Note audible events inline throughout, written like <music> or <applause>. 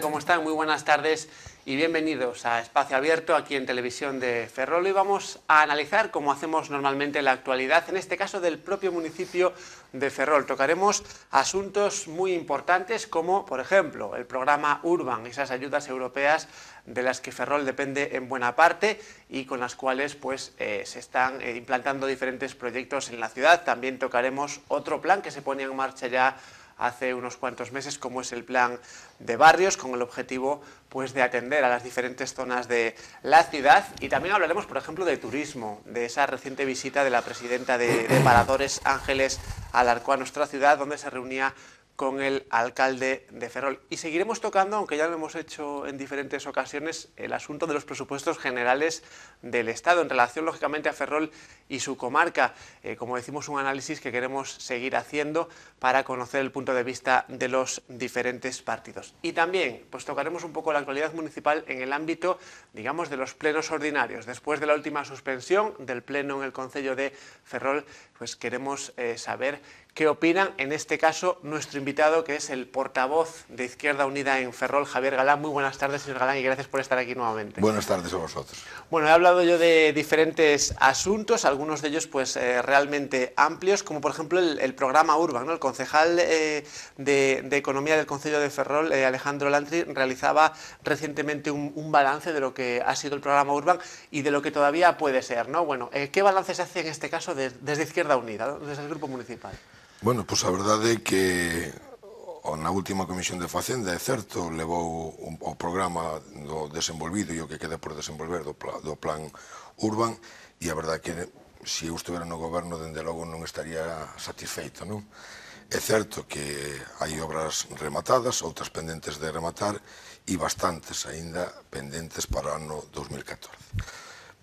¿Cómo están? Muy buenas tardes y bienvenidos a Espacio Abierto aquí en Televisión de Ferrol. Y vamos a analizar, cómo hacemos normalmente la actualidad, en este caso del propio municipio de Ferrol. Tocaremos asuntos muy importantes como, por ejemplo, el programa Urban, esas ayudas europeas de las que Ferrol depende en buena parte y con las cuales pues, eh, se están eh, implantando diferentes proyectos en la ciudad. También tocaremos otro plan que se pone en marcha ya hace unos cuantos meses, como es el plan de barrios, con el objetivo pues, de atender a las diferentes zonas de la ciudad. Y también hablaremos, por ejemplo, de turismo, de esa reciente visita de la presidenta de, Paradores, Ángeles Alarcó, a nuestra ciudad, donde se reunía con el alcalde de Ferrol. Y seguiremos tocando, aunque ya lo hemos hecho en diferentes ocasiones, el asunto de los presupuestos generales del Estado en relación, lógicamente, a Ferrol y su comarca. Eh, como decimos, un análisis que queremos seguir haciendo para conocer el punto de vista de los diferentes partidos. Y también, pues tocaremos un poco la actualidad municipal en el ámbito, digamos, de los plenos ordinarios. Después de la última suspensión del pleno en el Concello de Ferrol, pues queremos eh, saber ¿Qué opinan, en este caso, nuestro invitado, que es el portavoz de Izquierda Unida en Ferrol, Javier Galán. Muy buenas tardes, señor Galán, y gracias por estar aquí nuevamente. Buenas tardes a vosotros. Bueno, he hablado yo de diferentes asuntos, algunos de ellos pues eh, realmente amplios, como por ejemplo el, programa Urban. El concejal eh, de, Economía del Consejo de Ferrol, eh, Alejandro Lantri, realizaba recientemente un, balance de lo que ha sido el programa Urban y de lo que todavía puede ser. ¿no? Bueno, ¿qué balance se hace en este caso desde Izquierda Unida, desde el Grupo Municipal? Bueno, pois a verdade é que na última Comisión de Facenda, é certo, levou o programa do desenvolvido e o que queda por desenvolver do, do plan urban e a verdade é que se eu estuvera no goberno, dende logo non estaría satisfeito, non? É certo que hai obras rematadas, outras pendentes de rematar e bastantes aínda pendentes para o ano 2014.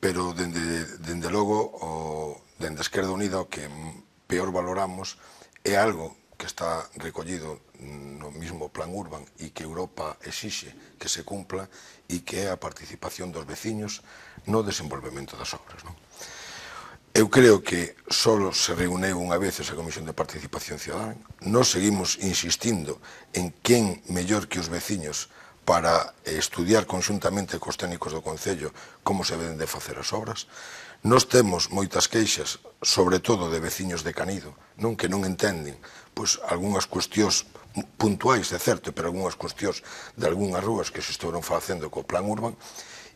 Pero, dende, dende logo, o, dende Esquerda Unida, o que peor valoramos é algo que está recollido no mismo plan urban e que Europa exixe que se cumpla e que é a participación dos veciños no desenvolvemento das obras. Non? Eu creo que só se reuneu unha vez esa Comisión de Participación Ciudadana. Nos seguimos insistindo en quen mellor que os veciños para estudiar conxuntamente cos técnicos do Concello como se deben de facer as obras. Nos temos moitas queixas, sobre todo de veciños de Canido, non que non entenden pois algunhas cuestións puntuais, é certo, pero algunhas cuestións de algunhas rúas que se estuveron facendo co plan urban,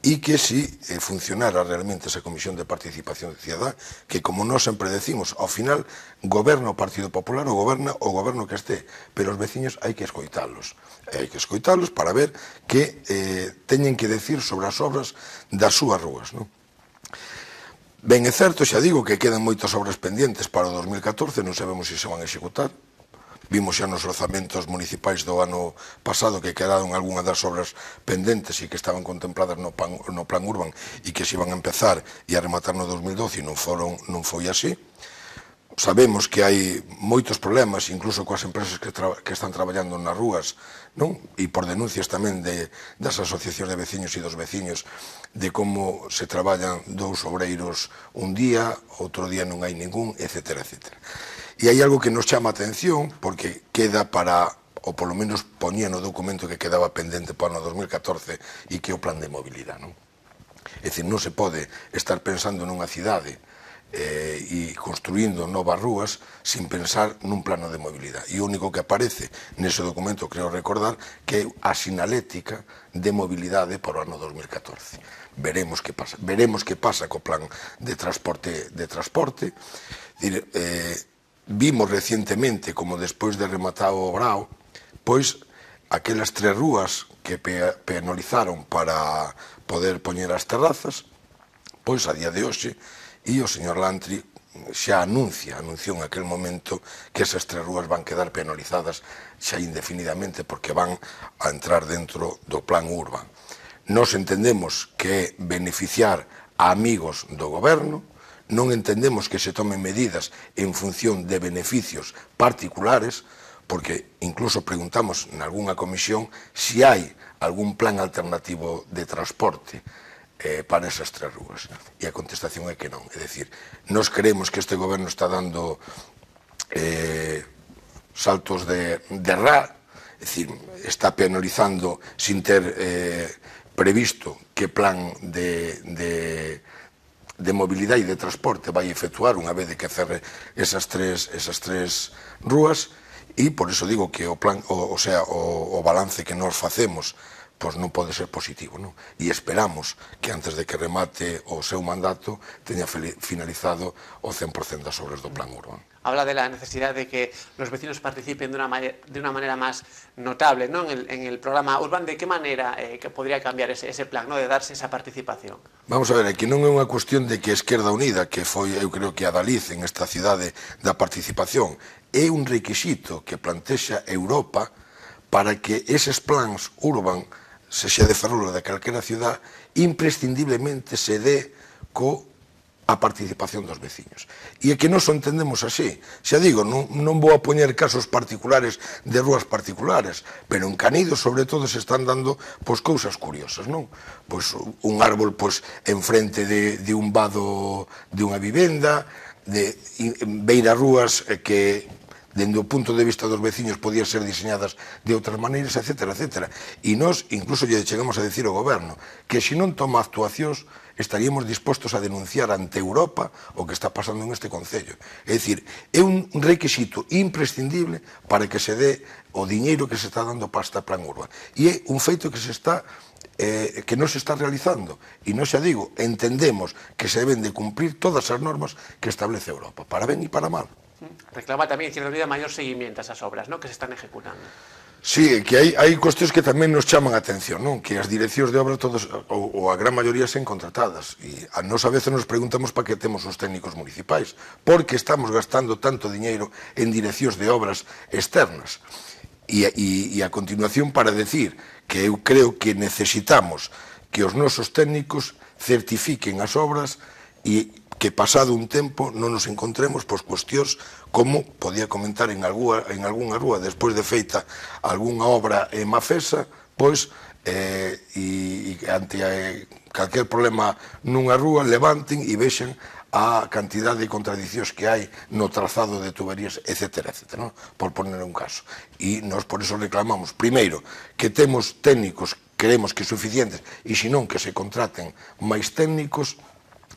e que si eh, funcionara realmente esa Comisión de Participación Cidadá, que como nós sempre decimos, ao final goberna o Partido Popular, o goberna o goberno que este, pero os veciños hai que escoitalos. Hai que escoitalos para ver que eh, teñen que decir sobre as obras das súas rúas. Non? Ben é certo, xa digo, que quedan moitas obras pendentes para o 2014, non sabemos se se van executar. Vimos xa nos orzamentos municipais do ano pasado que quedaron algunha das obras pendentes e que estaban contempladas no, pan, no plan urban e que se iban a empezar e a rematar no 2012 e non, foron, non foi así sabemos que hai moitos problemas, incluso coas empresas que, tra, que están traballando nas rúas, non? e por denuncias tamén de, das asociacións de veciños e dos veciños de como se traballan dous obreiros un día, outro día non hai ningún, etc. etc. E hai algo que nos chama a atención, porque queda para ou polo menos ponía no documento que quedaba pendente para o 2014 e que é o plan de mobilidade. Non? É dicir, non se pode estar pensando nunha cidade eh, e construindo novas rúas sin pensar nun plano de mobilidade. E o único que aparece nese documento, creo recordar, que é a sinalética de mobilidade para o ano 2014. Veremos que pasa. Veremos que pasa co plan de transporte de transporte. Dire, eh, vimos recientemente como despois de rematado o Brao, pois aquelas tres rúas que pe, penalizaron para poder poñer as terrazas, pois a día de hoxe E o señor Lantri xa anuncia, anunciou en aquel momento que esas tres rúas van quedar penalizadas xa indefinidamente porque van a entrar dentro do plan urban. Nos entendemos que beneficiar a amigos do goberno, non entendemos que se tomen medidas en función de beneficios particulares, porque incluso preguntamos en algunha comisión si hai algún plan alternativo de transporte eh, para esas tres rúas. E a contestación é que non. É dicir, nos creemos que este goberno está dando eh, saltos de, de ra, é dicir, está penalizando sin ter eh, previsto que plan de, de, de mobilidade e de transporte vai efectuar unha vez de que cerre esas tres, esas tres rúas, e por iso digo que o plan, o, o sea, o, o balance que nós facemos pois non pode ser positivo, non? E esperamos que antes de que remate o seu mandato teña finalizado o 100% das obras do plan urbano. Habla de la necesidad de que los vecinos participen de una, de una manera más notable ¿no? en, el, en el programa Urban. ¿De qué manera eh, que podría cambiar ese, ese plan, ¿no? de darse esa participación? Vamos a ver, aquí non é unha cuestión de que Esquerda Unida, que foi, eu creo que a Daliz en esta cidade da participación, é un requisito que plantexa Europa para que eses plans urban se xa de Ferrol ou de calquera ciudad, imprescindiblemente se dé co a participación dos veciños. E é que o entendemos así. Xa digo, non, non vou a poñer casos particulares de rúas particulares, pero en Canido, sobre todo, se están dando pois, cousas curiosas, non? Pois, un árbol pois, enfrente de, de un vado de unha vivenda, de, in, beira rúas eh, que dende o punto de vista dos veciños podían ser diseñadas de outras maneiras, etc. etc. E nós incluso lle chegamos a decir ao goberno que se non toma actuacións estaríamos dispostos a denunciar ante Europa o que está pasando en este Concello. É dicir, é un requisito imprescindible para que se dé o diñeiro que se está dando para esta plan urba. E é un feito que se está eh, que non se está realizando. E non xa digo, entendemos que se deben de cumprir todas as normas que establece Europa, para ben e para mal. Reclama tamén, en cierta medida, maior seguimiento a esas obras ¿no? que se están ejecutando. Sí, que hai, hai cuestións que tamén nos chaman a atención, non? Que as direccións de obra todas, ou, a gran maioría sen contratadas. E a nos a veces nos preguntamos para que temos os técnicos municipais. Por que estamos gastando tanto diñeiro en direccións de obras externas? e, e a continuación para decir que eu creo que necesitamos que os nosos técnicos certifiquen as obras e que pasado un tempo non nos encontremos pois cuestións como podía comentar en algúa en algunha rúa despois de feita algunha obra en mafesa, pois eh, e, e ante eh, calquer problema nunha rúa levanten e vexan a cantidade de contradicións que hai no trazado de tuberías, etc. etc non? por poner un caso. E nós por eso reclamamos, primeiro, que temos técnicos, creemos que suficientes, e senón que se contraten máis técnicos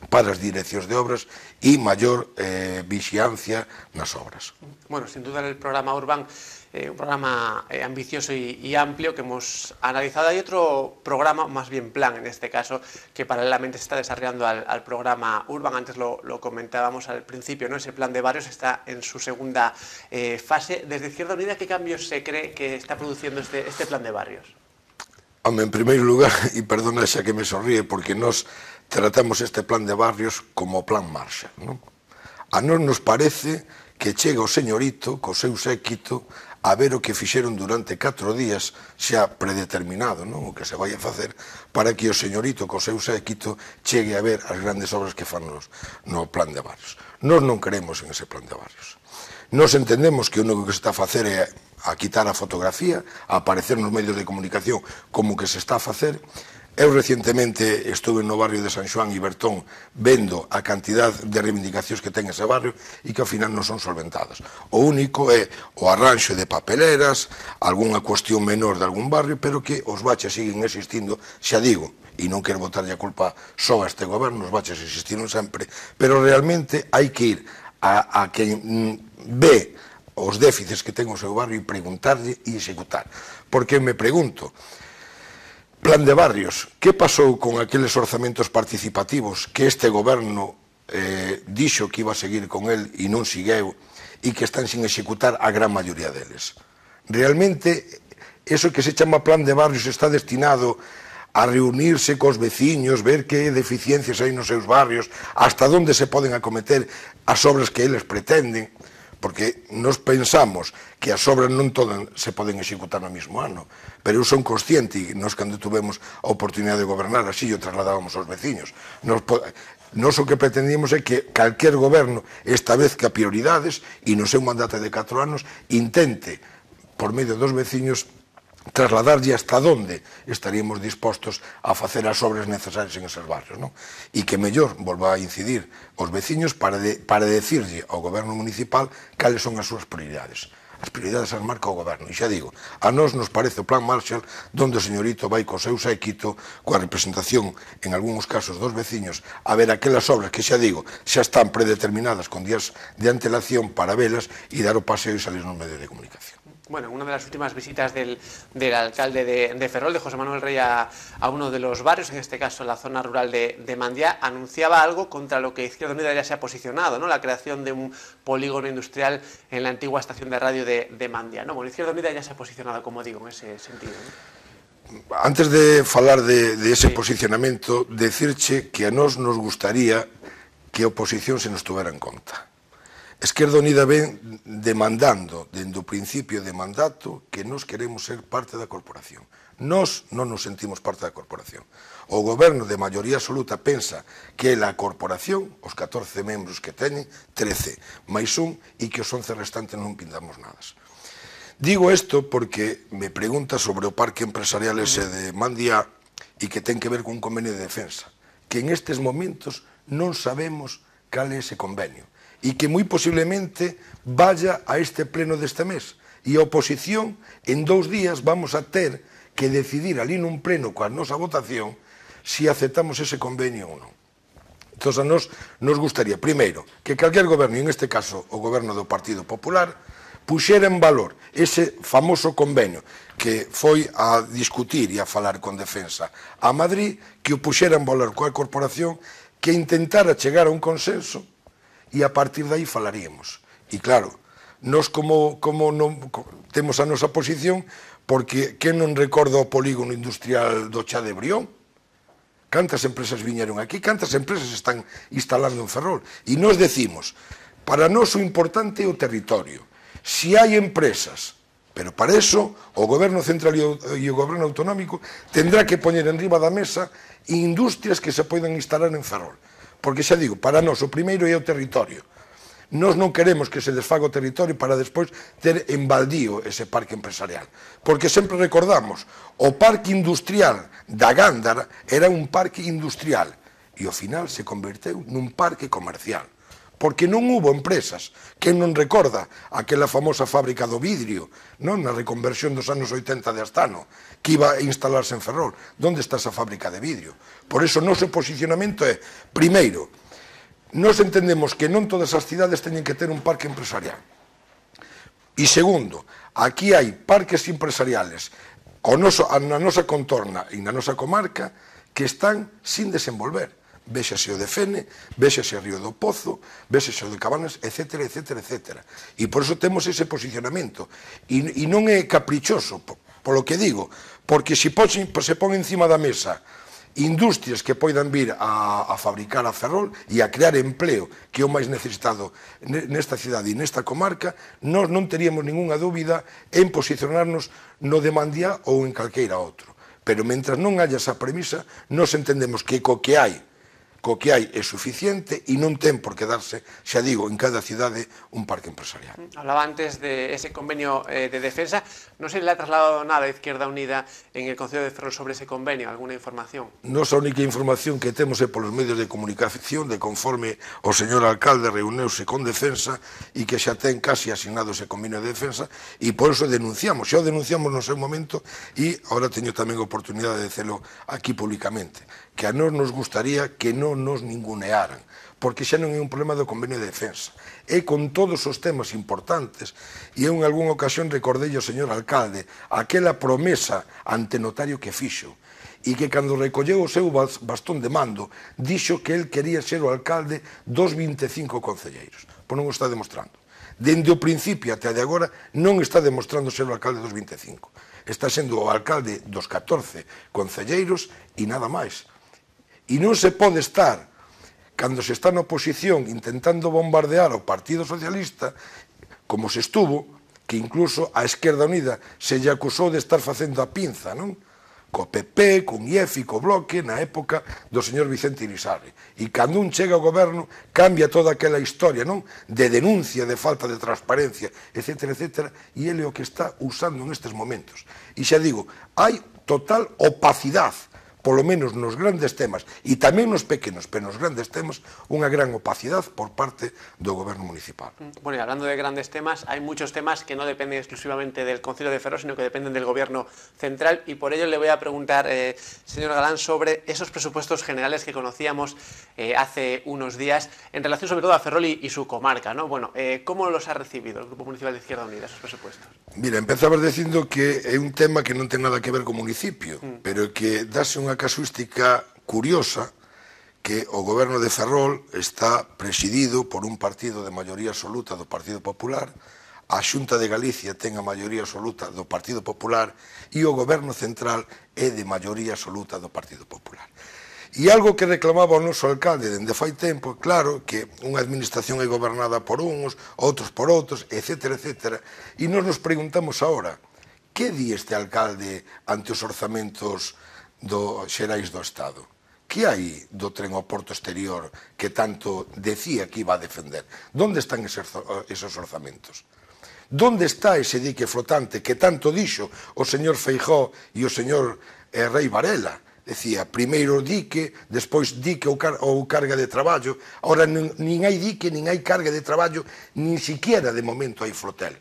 para as direccións de obras e maior eh, vixiancia nas obras. Bueno, sin dúda, el programa Urban é eh, un programa eh, ambicioso e amplio que hemos analizado. Hay outro programa, máis bien plan en este caso, que paralelamente se está desarrollando al, al programa Urban. Antes lo, lo, comentábamos al principio, ¿no? ese plan de barrios está en su segunda eh, fase. Desde Izquierda Unida, ¿qué cambios se cree que está produciendo este, este plan de barrios? Home, en primeiro lugar, e <laughs> perdona xa que me sorríe, porque nós tratamos este plan de barrios como plan marcha. Non? A non nos parece que chega o señorito co seu séquito a ver o que fixeron durante catro días xa predeterminado, non? o que se vai a facer para que o señorito co seu séquito chegue a ver as grandes obras que fan nos, no plan de barrios. Nós non queremos en ese plan de barrios. Nós entendemos que o único que se está a facer é a quitar a fotografía, a aparecer nos medios de comunicación como que se está a facer, Eu recentemente estuve no barrio de San Xoán e Bertón vendo a cantidad de reivindicacións que ten ese barrio e que ao final non son solventadas. O único é o arranxo de papeleras, algunha cuestión menor de algún barrio, pero que os baches siguen existindo, xa digo, e non quero botarlle a culpa só a este goberno, os baches existiron sempre, pero realmente hai que ir a, a quen mm, ve os déficits que ten o seu barrio e preguntarlle e executar. Porque me pregunto, Plan de barrios, que pasou con aqueles orzamentos participativos que este goberno eh, dixo que iba a seguir con el e non sigueu e que están sin executar a gran maioría deles? Realmente, eso que se chama plan de barrios está destinado a reunirse cos veciños, ver que deficiencias hai nos seus barrios, hasta onde se poden acometer as obras que eles pretenden porque nos pensamos que as obras non todas se poden executar no mesmo ano, pero eu son consciente e nos cando tuvemos a oportunidade de gobernar así o trasladábamos aos veciños. Nos, nos o que pretendíamos é que calquer goberno a prioridades e no seu mandato de 4 anos intente por medio dos veciños trasladarlle hasta onde estaríamos dispostos a facer as obras necesarias en esos barrios, non? E que mellor volva a incidir os veciños para, de, para decirlle ao goberno municipal cales son as súas prioridades. As prioridades as marca o goberno. E xa digo, a nós nos parece o plan Marshall donde o señorito vai co seu séquito, coa representación, en algúns casos, dos veciños, a ver aquelas obras que xa digo, xa están predeterminadas con días de antelación para velas e dar o paseo e salir nos medios de comunicación. bueno, una de las últimas visitas del, alcalde de, Ferrol, de José Manuel Rey, a, uno de los barrios, en este caso la zona rural de, de, Mandía, anunciaba algo contra lo que Izquierda Unida ya se ha posicionado, ¿no? la creación de un polígono industrial en la antigua estación de radio de, de Mandía. Bueno, Izquierda Unida ya se ha posicionado, como digo, en ese sentido. Antes de hablar de, ese posicionamiento, decirche que a nos nos gustaría que oposición se nos tuviera en cuenta. Esquerda Unida ven demandando, dende o principio de mandato, que nos queremos ser parte da corporación. Nos non nos sentimos parte da corporación. O goberno de maioría absoluta pensa que é a corporación, os 14 membros que teñen, 13, máis un, e que os 11 restantes non pintamos nada. Digo isto porque me pregunta sobre o parque empresarial ese de Mandiá e que ten que ver con un convenio de defensa, que en estes momentos non sabemos cal é ese convenio e que moi posiblemente vaya a este pleno deste mes. E a oposición, en dous días, vamos a ter que decidir ali nun pleno coa nosa votación se aceptamos ese convenio ou non. Entón, a nos, nos gustaría, primeiro, que calquer goberno, en este caso o goberno do Partido Popular, puxera en valor ese famoso convenio que foi a discutir e a falar con defensa a Madrid, que o puxera en valor coa corporación, que intentara chegar a un consenso e a partir dai falaríamos. E claro, nós como, como non, temos a nosa posición porque quen non recorda o polígono industrial do Chá de Brión? Cantas empresas viñeron aquí, cantas empresas están instalando en Ferrol. E nós decimos, para nós o importante é o territorio. Se si hai empresas, pero para eso o goberno central e o, e o goberno autonómico tendrá que poñer en riba da mesa industrias que se poidan instalar en Ferrol. Porque xa digo, para nós o primeiro é o territorio. Nós non queremos que se desfaga o territorio para despois ter en baldío ese parque empresarial. Porque sempre recordamos, o parque industrial da Gándara era un parque industrial e ao final se converteu nun parque comercial porque non hubo empresas. que non recorda aquela famosa fábrica do vidrio, non na reconversión dos anos 80 de Astano, que iba a instalarse en Ferrol. Donde está esa fábrica de vidrio? Por eso, noso posicionamento é, primeiro, nos entendemos que non todas as cidades teñen que ter un parque empresarial. E segundo, aquí hai parques empresariales o noso, na nosa contorna e na nosa comarca que están sin desenvolver Véxase o de Fene, véxase o Río do Pozo, véxase o de Cabanas, etc, etc, etc. E por iso temos ese posicionamento. E, e non é caprichoso, polo que digo, porque se, se pon encima da mesa industrias que poidan vir a, a fabricar a ferrol e a crear empleo, que é o máis necesitado nesta cidade e nesta comarca, nós non teríamos ningunha dúbida en posicionarnos no de ou en calqueira outro. Pero mentras non haya esa premisa, nos entendemos que co que hai co que hai é suficiente e non ten por que darse, xa digo, en cada cidade un parque empresarial. Hablaba antes de ese convenio eh, de defensa. Non se le ha trasladado nada a Izquierda Unida en el Concello de Ferrol sobre ese convenio, alguna información? Non a única información que temos é polos medios de comunicación de conforme o señor alcalde reuneuse con defensa e que xa ten casi asignado ese convenio de defensa e por eso denunciamos, xa o denunciamos no seu momento e agora teño tamén a oportunidade de celo aquí públicamente que a nós nos gustaría que non nos ningunearan, porque xa non é un problema do convenio de defensa. É con todos os temas importantes, e eu en algunha ocasión recordei o señor alcalde aquela promesa ante notario que fixo, e que cando recolleu o seu bastón de mando, dixo que el quería ser o alcalde dos 25 concelleiros. Pois non o está demostrando. Dende o principio até de agora non está demostrando ser o alcalde dos 25. Está sendo o alcalde dos 14 concelleiros e nada máis E non se pode estar, cando se está na oposición intentando bombardear ao Partido Socialista, como se estuvo, que incluso a Esquerda Unida se lle acusou de estar facendo a pinza, non? co PP, con IEF e co Bloque na época do señor Vicente Irizarre. E cando un chega ao goberno, cambia toda aquela historia, non? De denuncia, de falta de transparencia, etc, etc. E ele é o que está usando nestes momentos. E xa digo, hai total opacidade por lo menos los grandes temas, y también los pequeños, pero en los grandes temas, una gran opacidad por parte del Gobierno municipal. Mm. Bueno, y e hablando de grandes temas, hay muchos temas que no dependen exclusivamente del Concilio de Ferrol, sino que dependen del gobierno central, y por ello le voy a preguntar, eh, señor Galán, sobre esos presupuestos generales que conocíamos eh, hace unos días, en relación sobre todo a Ferrol y, su comarca, ¿no? Bueno, eh, ¿cómo los ha recibido el Grupo Municipal de Izquierda Unida, esos presupuestos? Mira, empezabas dicindo que é un tema que non ten nada que ver co municipio, mm. pero que dase unha casuística curiosa que o goberno de Ferrol está presidido por un partido de maioría absoluta do Partido Popular, a Xunta de Galicia ten a maioría absoluta do Partido Popular e o goberno central é de maioría absoluta do Partido Popular. E algo que reclamaba o noso alcalde dende fai tempo, claro que unha administración é gobernada por uns, outros por outros, etc. etc. E nos nos preguntamos agora, que di este alcalde ante os orzamentos do xerais do Estado? Que hai do tren ao porto exterior que tanto decía que iba a defender? Donde están esos orzamentos? Donde está ese dique flotante que tanto dixo o señor Feijó e o señor eh, Rei Varela? Decía, primeiro dique, despois dique ou, car ou carga de traballo. Ahora nin, nin hai dique, nin hai carga de traballo, nin siquiera de momento hai flotel.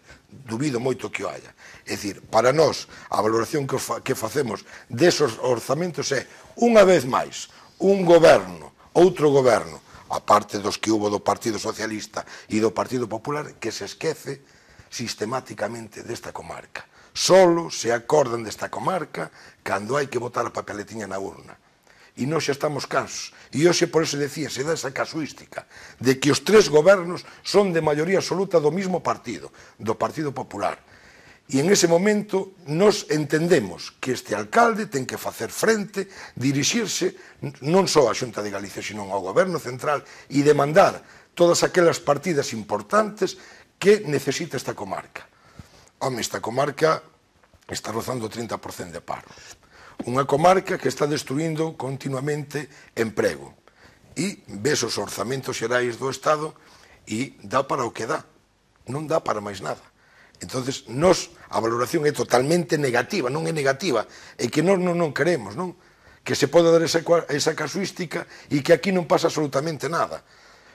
Dubido moito que o haya. É dicir, para nós, a valoración que, fa que facemos desos orzamentos é, unha vez máis, un goberno, outro goberno, a parte dos que hubo do Partido Socialista e do Partido Popular, que se esquece sistemáticamente desta comarca. Solo se acordan desta comarca cando hai que votar a papeletinha na urna. E non xa estamos cansos. E hoxe por eso decía, se dá esa casuística de que os tres gobernos son de maioría absoluta do mismo partido, do Partido Popular. E en ese momento nos entendemos que este alcalde ten que facer frente, dirixirse non só á Xunta de Galicia, senón ao Goberno Central e demandar todas aquelas partidas importantes que necesita esta comarca. Home, esta comarca está rozando o 30% de paro. Unha comarca que está destruindo continuamente emprego. E ves os orzamentos xerais do Estado e dá para o que dá. Non dá para máis nada. Entonces, nos a valoración é totalmente negativa, non é negativa, é que nós non, non queremos, non? Que se poda dar esa, esa casuística e que aquí non pasa absolutamente nada.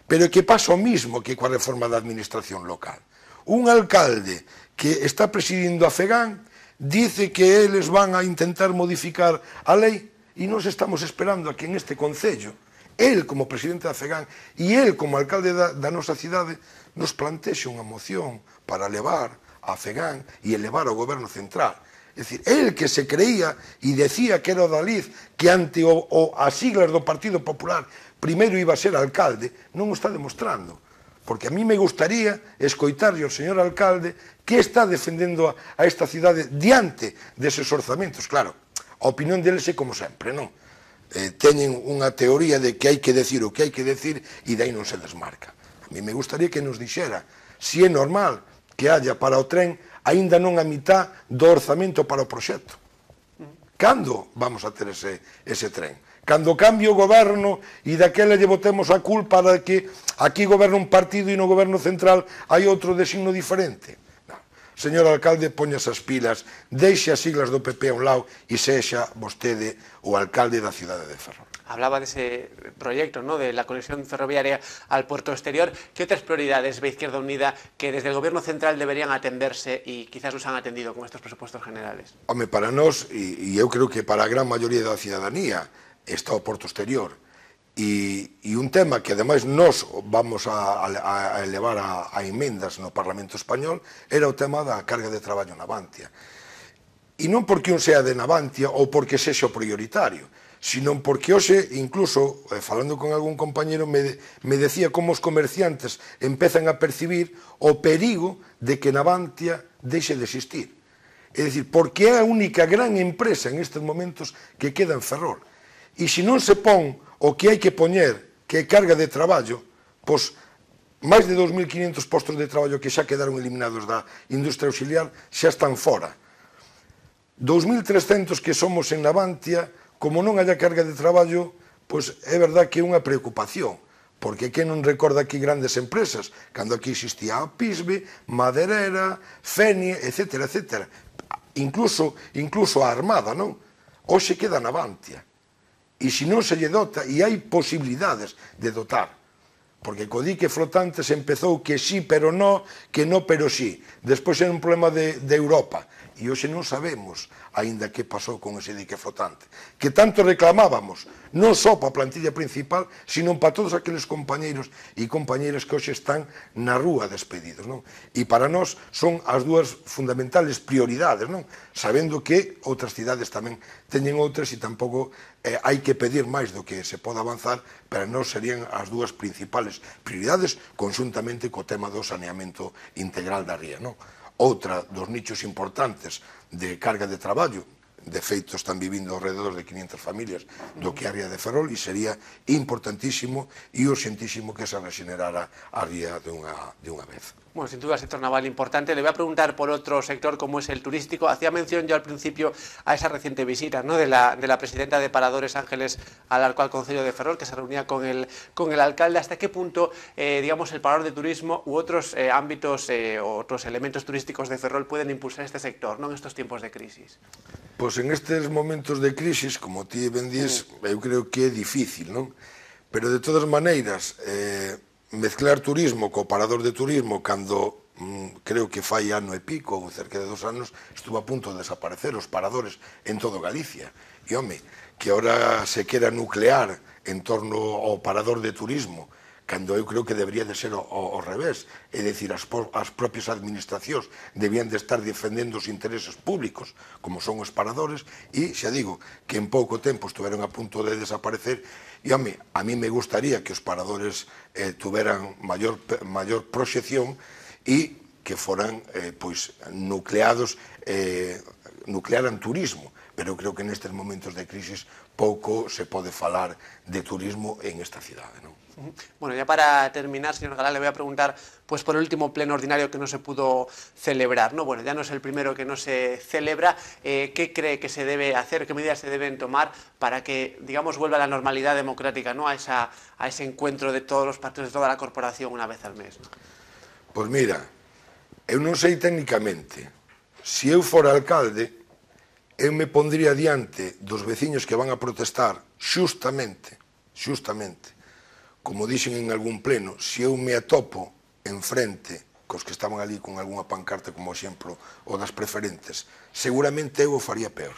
Pero é que pasa o mismo que coa reforma da administración local. Un alcalde que está presidindo a FEGAN, dice que eles van a intentar modificar a lei e nos estamos esperando a que en este Concello, el como presidente da FEGAN e el como alcalde da, da nosa cidade, nos plantexe unha moción para levar a FEGAN e elevar ao goberno central. É dicir, el que se creía e decía que era o Daliz que ante o, o, as siglas do Partido Popular primeiro iba a ser alcalde, non o está demostrando porque a mí me gustaría escoitarlle o señor alcalde que está defendendo a, a esta cidade diante deses orzamentos, claro. A opinión deles é como sempre, non? Eh, teñen unha teoría de que hai que decir o que hai que decir e dai non se desmarca. A mí me gustaría que nos dixera se si é normal que haya para o tren aínda non a mitad do orzamento para o proxecto. Cando vamos a ter ese, ese tren? Cando cambio o goberno e daquela lle botemos a culpa de que aquí goberna un partido e no goberno central hai outro designo diferente. No. Señor alcalde, poña esas pilas, deixe as siglas do PP a un lado e sexa vostede o alcalde da cidade de Ferrol hablaba de ese proyecto, ¿no? de la conexión ferroviaria al puerto exterior. ¿Qué otras prioridades ve Izquierda Unida que desde el Gobierno central deberían atenderse y quizás los han atendido con estos presupuestos generales? Home, para nós, e, e eu creo que para a gran maioría da cidadanía, está o Porto Exterior e, e un tema que ademais nós vamos a, a, a elevar a, a emendas no Parlamento Español era o tema da carga de traballo na Bantia. E non porque un sea de Navantia ou porque sexa o prioritario, sino porque hoxe, incluso, eh, falando con algún compañero, me, me decía como os comerciantes empezan a percibir o perigo de que Navantia deixe de existir. É dicir, porque é a única gran empresa en estes momentos que queda en Ferrol. E se non se pon o que hai que poñer, que é carga de traballo, pois máis de 2.500 postos de traballo que xa quedaron eliminados da industria auxiliar xa están fora. 2.300 que somos en Navantia, como non haya carga de traballo, pois é verdad que é unha preocupación, porque que non recorda aquí grandes empresas, cando aquí existía a Pisbe, Maderera, Fenie, etc. etc. Incluso, incluso a Armada, non? Hoxe queda Navantia. E se non se lle dota, e hai posibilidades de dotar, porque co dique flotante se empezou que sí, pero no, que no, pero sí. Despois era un problema de, de Europa, e hoxe non sabemos aínda que pasou con ese dique flotante, que tanto reclamábamos, non só para a plantilla principal, sino para todos aqueles compañeiros e compañeiras que hoxe están na rúa despedidos. Non? E para nós son as dúas fundamentales prioridades, non? sabendo que outras cidades tamén teñen outras e tampouco eh, hai que pedir máis do que se pode avanzar, pero non serían as dúas principales prioridades conxuntamente co tema do saneamento integral da ría. Non? Outra dos nichos importantes de carga de traballo defectos están viviendo alrededor de 500 familias lo que área de Ferrol y sería importantísimo y urgentísimo que se regenerara a día de una de una vez. Bueno, sin duda, el sector naval importante. Le voy a preguntar por otro sector como es el turístico. Hacía mención yo al principio a esa reciente visita ¿no? de, la, de la presidenta de Paradores Ángeles al al Concello de Ferrol, que se reunía con el, con el alcalde. ¿Hasta qué punto, eh, digamos, el parador de turismo u otros eh, ámbitos, eh, otros elementos turísticos de Ferrol pueden impulsar este sector ¿no? en estos tiempos de crisis? Pues pois en estes momentos de crisis, como ti ben dís, eu creo que é difícil, non? Pero de todas maneiras, eh, mezclar turismo co parador de turismo cando mm, creo que fai ano e pico ou cerca de dos anos estuvo a punto de desaparecer os paradores en todo Galicia. E home, que ahora se quera nuclear en torno ao parador de turismo, cando eu creo que debería de ser o, o, revés, é dicir, as, as propias administracións debían de estar defendendo os intereses públicos, como son os paradores, e xa digo, que en pouco tempo estuveron a punto de desaparecer, e home, a mí me gustaría que os paradores eh, tuveran maior, maior proxección e que foran eh, pois, nucleados, eh, nuclearan turismo, pero creo que nestes momentos de crisis pouco se pode falar de turismo en esta cidade, non? Bueno, ya para terminar, señor Galán, le voy a preguntar, pues por el último pleno ordinario que no se pudo celebrar, ¿no? Bueno, ya no es el primero que no se celebra. Eh, ¿Qué cree que se debe hacer, qué medidas se deben tomar para que, digamos, vuelva a la normalidad democrática, ¿no? A, esa, a ese encuentro de todos los partidos, de toda la corporación una vez al mes. ¿no? Pues mira, eu non sei técnicamente. Se eu for alcalde, eu me pondría diante dos veciños que van a protestar xustamente, xustamente, como dixen en algún pleno, se eu me atopo enfrente cos que estaban ali con algunha pancarta como exemplo o das preferentes, seguramente eu o faría peor.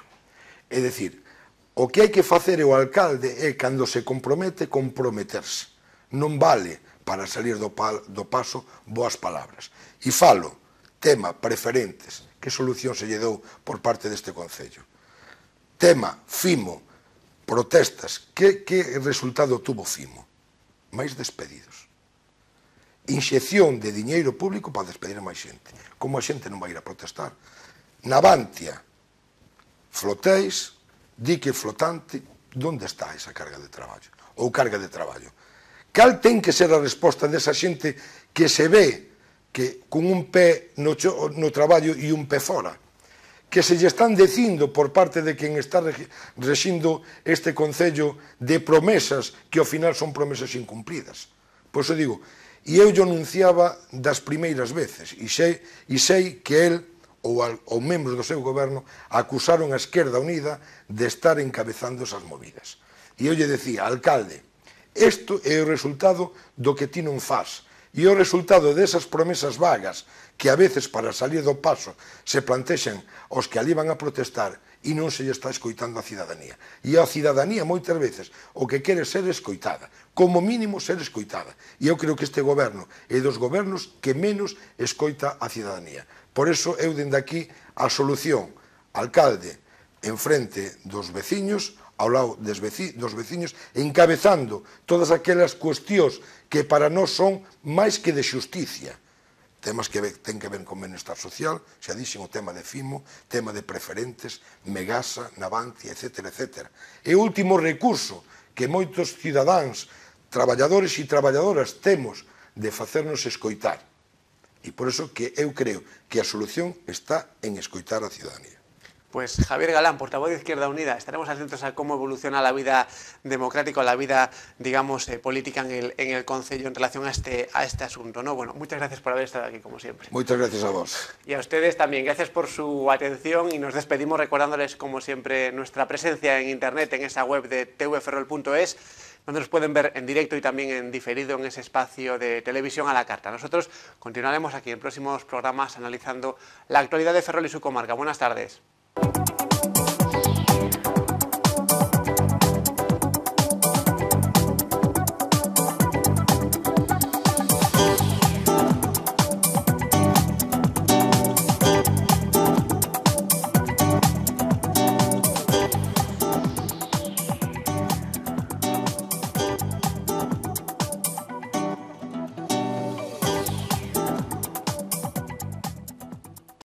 É dicir, o que hai que facer o alcalde é cando se compromete, comprometerse. Non vale para salir do, pal, do paso boas palabras. E falo, tema preferentes, que solución se lle dou por parte deste Concello. Tema, FIMO, protestas, que, que resultado tuvo FIMO? máis despedidos. Inxección de diñeiro público para despedir máis xente. Como a xente non vai ir a protestar? Navantia, flotéis, dique flotante, donde está esa carga de traballo? Ou carga de traballo? Cal ten que ser a resposta desa xente que se ve que con un pé no, no traballo e un pé fora? que se lle están dicindo por parte de quen está rexindo este Concello de promesas que ao final son promesas incumplidas. Por iso digo, e eu yo anunciaba das primeiras veces, e sei, e sei que el ou, al, ou membros do seu goberno acusaron a Esquerda Unida de estar encabezando esas movidas. E eu lle decía, alcalde, isto é o resultado do que ti non faz, e o resultado desas promesas vagas, que a veces para salir do paso se plantexen os que ali van a protestar e non se lle está escoitando a cidadanía. E a cidadanía moitas veces o que quere ser escoitada, como mínimo ser escoitada. E eu creo que este goberno é dos gobernos que menos escoita a cidadanía. Por eso eu dende aquí a solución, alcalde, en frente dos veciños, ao lado des veci, dos veciños, encabezando todas aquelas cuestións que para nós son máis que de xusticia temas que ten que ver con benestar social, xa dixen o tema de FIMO, tema de preferentes, Megasa, Navantia, etc. etc. E o último recurso que moitos cidadáns, traballadores e traballadoras temos de facernos escoitar. E por iso que eu creo que a solución está en escoitar a ciudadanía. pues Javier Galán, portavoz de Izquierda Unida, estaremos atentos a cómo evoluciona la vida democrática, la vida, digamos, eh, política en el, en el Consejo en relación a este, a este asunto. ¿no? Bueno, muchas gracias por haber estado aquí, como siempre. Muchas gracias a vos. Y a ustedes también, gracias por su atención y nos despedimos recordándoles, como siempre, nuestra presencia en Internet, en esa web de tvferrol.es, donde nos pueden ver en directo y también en diferido en ese espacio de televisión a la carta. Nosotros continuaremos aquí en próximos programas analizando la actualidad de Ferrol y su comarca. Buenas tardes.